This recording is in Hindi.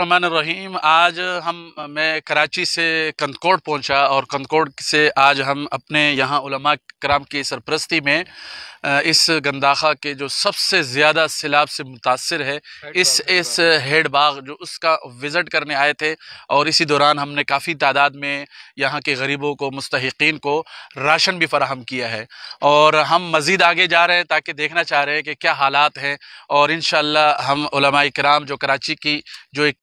रहीम आज हम मैं कराची से कंदकोड़ पहुंचा और कंदकोड़ से आज हम अपने यहाँ उलमा कराम की सरपरस्ती में इस गंदाखा के जो सबसे ज़्यादा सैलाब से मुतासर है इस इस हेड बाग जो उसका विज़िट करने आए थे और इसी दौरान हमने काफ़ी तादाद में यहाँ के गरीबों को मुस्तकिन को राशन भी फराहम किया है और हम मज़ीद आगे जा रहे हैं ताकि देखना चाह रहे हैं कि क्या हालात हैं और इन हम कराम जो कराची की जो एक